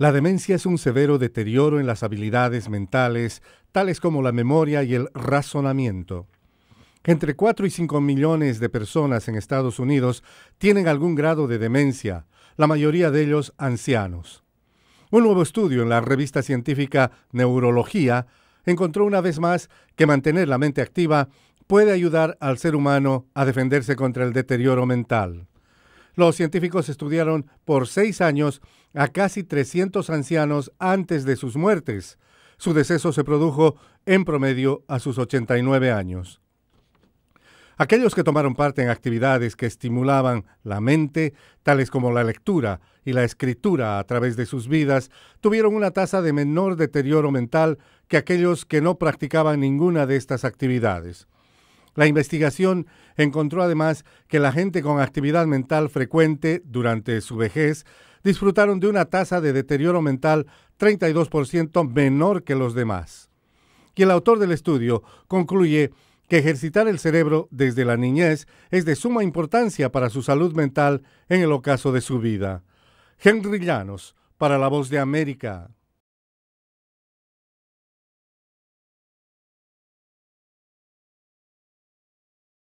La demencia es un severo deterioro en las habilidades mentales, tales como la memoria y el razonamiento. Entre 4 y 5 millones de personas en Estados Unidos tienen algún grado de demencia, la mayoría de ellos ancianos. Un nuevo estudio en la revista científica Neurología encontró una vez más que mantener la mente activa puede ayudar al ser humano a defenderse contra el deterioro mental. Los científicos estudiaron por seis años a casi 300 ancianos antes de sus muertes. Su deceso se produjo en promedio a sus 89 años. Aquellos que tomaron parte en actividades que estimulaban la mente, tales como la lectura y la escritura a través de sus vidas, tuvieron una tasa de menor deterioro mental que aquellos que no practicaban ninguna de estas actividades. La investigación encontró además que la gente con actividad mental frecuente durante su vejez disfrutaron de una tasa de deterioro mental 32% menor que los demás. Y el autor del estudio concluye que ejercitar el cerebro desde la niñez es de suma importancia para su salud mental en el ocaso de su vida. Henry Llanos, para la voz de América.